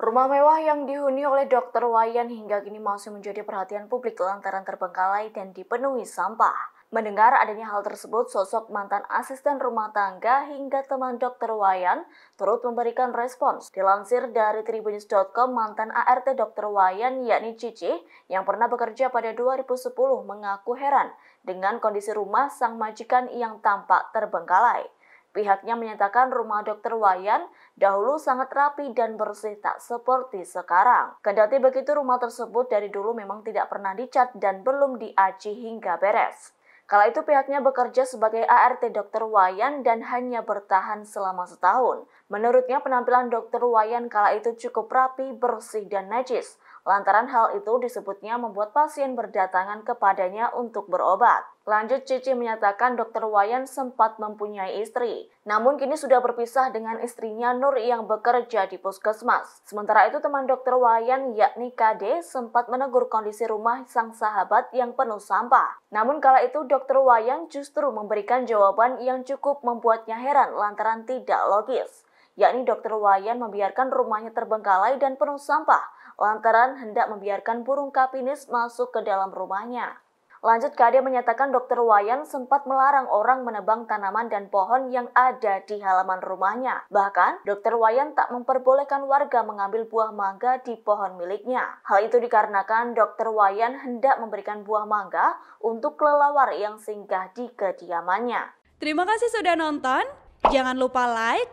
Rumah mewah yang dihuni oleh Dr. Wayan hingga kini masih menjadi perhatian publik lantaran terbengkalai dan dipenuhi sampah. Mendengar adanya hal tersebut, sosok mantan asisten rumah tangga hingga teman Dr. Wayan turut memberikan respons. Dilansir dari tribunnews.com, mantan ART Dr. Wayan yakni Cici yang pernah bekerja pada 2010 mengaku heran dengan kondisi rumah sang majikan yang tampak terbengkalai. Pihaknya menyatakan rumah dokter Wayan dahulu sangat rapi dan bersih tak seperti sekarang. Kendati begitu rumah tersebut dari dulu memang tidak pernah dicat dan belum diaci hingga beres. Kala itu pihaknya bekerja sebagai ART dokter Wayan dan hanya bertahan selama setahun. Menurutnya penampilan dokter Wayan kala itu cukup rapi, bersih, dan najis. Lantaran hal itu disebutnya membuat pasien berdatangan kepadanya untuk berobat. Lanjut Cici menyatakan dokter Wayan sempat mempunyai istri, namun kini sudah berpisah dengan istrinya Nur yang bekerja di puskesmas. Sementara itu teman dokter Wayan yakni KD sempat menegur kondisi rumah sang sahabat yang penuh sampah. Namun kala itu dokter Wayan justru memberikan jawaban yang cukup membuatnya heran lantaran tidak logis yakni Dr. Wayan membiarkan rumahnya terbengkalai dan penuh sampah lantaran hendak membiarkan burung kapinis masuk ke dalam rumahnya. Lanjut KD menyatakan Dr. Wayan sempat melarang orang menebang tanaman dan pohon yang ada di halaman rumahnya. Bahkan, Dr. Wayan tak memperbolehkan warga mengambil buah mangga di pohon miliknya. Hal itu dikarenakan Dr. Wayan hendak memberikan buah mangga untuk kelelawar yang singgah di kediamannya. Terima kasih sudah nonton. Jangan lupa like,